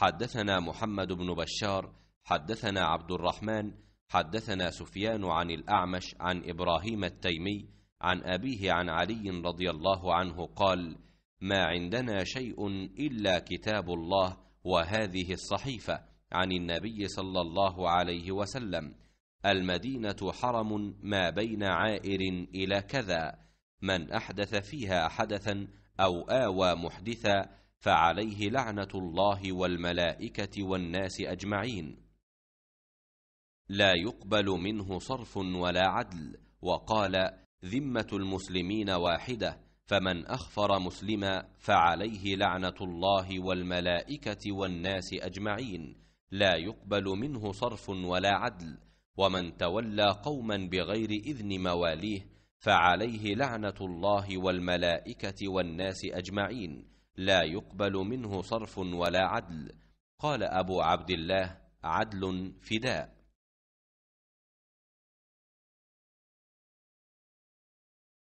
حدثنا محمد بن بشار حدثنا عبد الرحمن حدثنا سفيان عن الاعمش عن ابراهيم التيمي عن ابيه عن علي رضي الله عنه قال ما عندنا شيء الا كتاب الله وهذه الصحيفه عن النبي صلى الله عليه وسلم المدينه حرم ما بين عائر الى كذا من احدث فيها حدثا او اوى محدثا فعليه لعنة الله والملائكة والناس أجمعين لا يقبل منه صرف ولا عدل وقال ذمة المسلمين واحدة فمن أخفر مسلما فعليه لعنة الله والملائكة والناس أجمعين لا يقبل منه صرف ولا عدل ومن تولى قوما بغير إذن مواليه فعليه لعنة الله والملائكة والناس أجمعين لا يقبل منه صرف ولا عدل قال أبو عبد الله عدل فداء